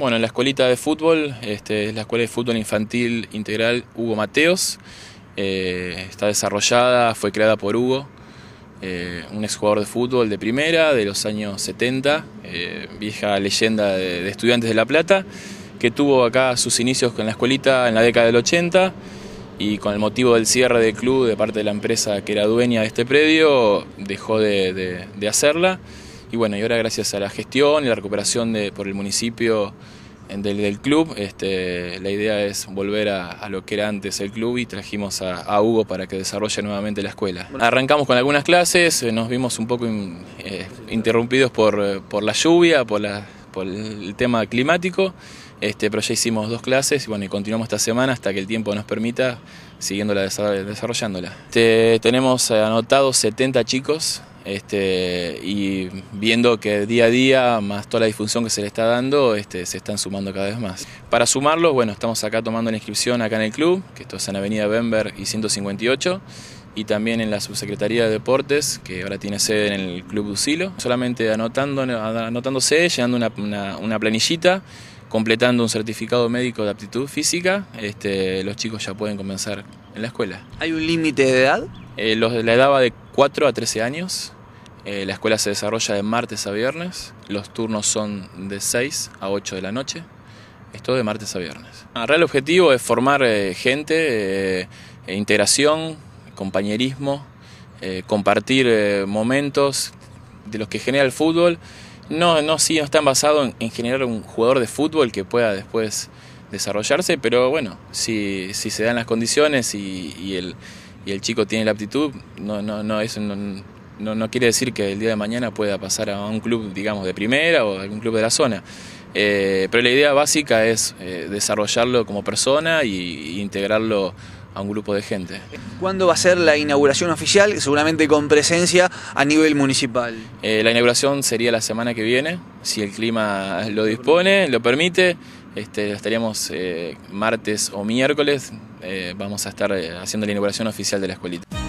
Bueno, la escuelita de fútbol, este, es la escuela de fútbol infantil integral Hugo Mateos. Eh, está desarrollada, fue creada por Hugo, eh, un exjugador de fútbol de primera de los años 70, eh, vieja leyenda de, estudiantes de La Plata, que tuvo acá sus inicios con la escuelita en la década del 80 y con el motivo del cierre del club de parte de la empresa que era dueña de este predio, dejó de hacerla. Y bueno, y ahora gracias a la gestión y la recuperación de, por el municipio del, del club, este, la idea es volver a, lo que era antes el club y trajimos a, Hugo para que desarrolle nuevamente la escuela. Arrancamos con algunas clases, eh, nos vimos un poco eh, interrumpidos por, por, la lluvia, por, la, por el tema climático. Este, pero ya hicimos dos clases y bueno, y continuamos esta semana hasta que el tiempo nos permita, siguiéndola desarrollándola. Este, tenemos anotados 70 chicos este, y viendo que día a día, más toda la difusión que se le está dando, este, se están sumando cada vez más. Para sumarlos, bueno, estamos acá tomando la inscripción acá en el club, que esto es en Avenida Bember y 158, y también en la Subsecretaría de Deportes, que ahora tiene sede en el Club Ducilo, solamente anotando, anotándose, llenando una, planillita, completando un certificado médico de aptitud física, este, los chicos ya pueden comenzar en la escuela. ¿Hay un límite de edad? Eh, los, la edad va de 4 a 13 años eh, la escuela se desarrolla de martes a viernes, los turnos son de 6 a 8 de la noche, esto de martes a viernes. El ah, real objetivo es formar eh, gente, eh, e integración, compañerismo, compartir momentos de los que genera el fútbol. No, no, sí, no están basados en, generar un jugador de fútbol que pueda después desarrollarse, pero bueno, si, se dan las condiciones y, el, y el chico tiene la aptitud, no, no, no, eso no, quiere decir que el día de mañana pueda pasar a un club, digamos, de primera o algún club de la zona. Eh, pero la idea básica es eh, desarrollarlo como persona e integrarlo a un grupo de gente. ¿Cuándo va a ser la inauguración oficial? Seguramente con presencia a nivel municipal. Eh, la inauguración sería la semana que viene, si el clima lo dispone, lo permite. Este, estaríamos martes o miércoles, vamos a estar haciendo la inauguración oficial de la escuelita.